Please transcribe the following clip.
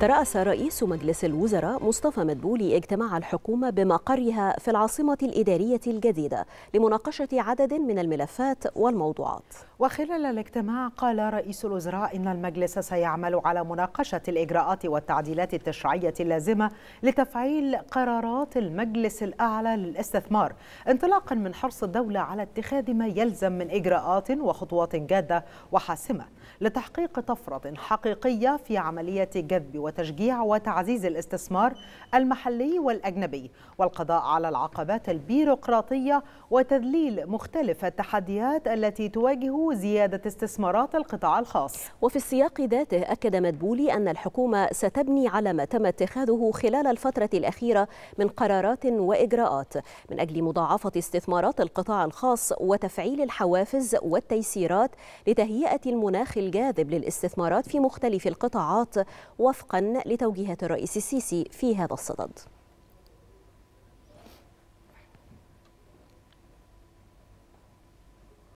ترأس رئيس مجلس الوزراء مصطفى مدبولي اجتماع الحكومة بمقرها في العاصمة الإدارية الجديدة لمناقشة عدد من الملفات والموضوعات وخلال الاجتماع قال رئيس الوزراء إن المجلس سيعمل على مناقشة الإجراءات والتعديلات التشريعية اللازمة لتفعيل قرارات المجلس الأعلى للاستثمار انطلاقا من حرص الدولة على اتخاذ ما يلزم من إجراءات وخطوات جادة وحاسمة لتحقيق طفرة حقيقية في عملية جذب وتشجيع وتعزيز الاستثمار المحلي والأجنبي والقضاء على العقبات البيروقراطية وتذليل مختلف التحديات التي تواجه زيادة استثمارات القطاع الخاص وفي السياق ذاته أكد مدبولي أن الحكومة ستبني على ما تم اتخاذه خلال الفترة الأخيرة من قرارات وإجراءات من أجل مضاعفة استثمارات القطاع الخاص وتفعيل الحوافز والتيسيرات لتهيئة المناخ الجاذب للاستثمارات في مختلف القطاعات وفقا لتوجيهات الرئيس السيسي في هذا الصدد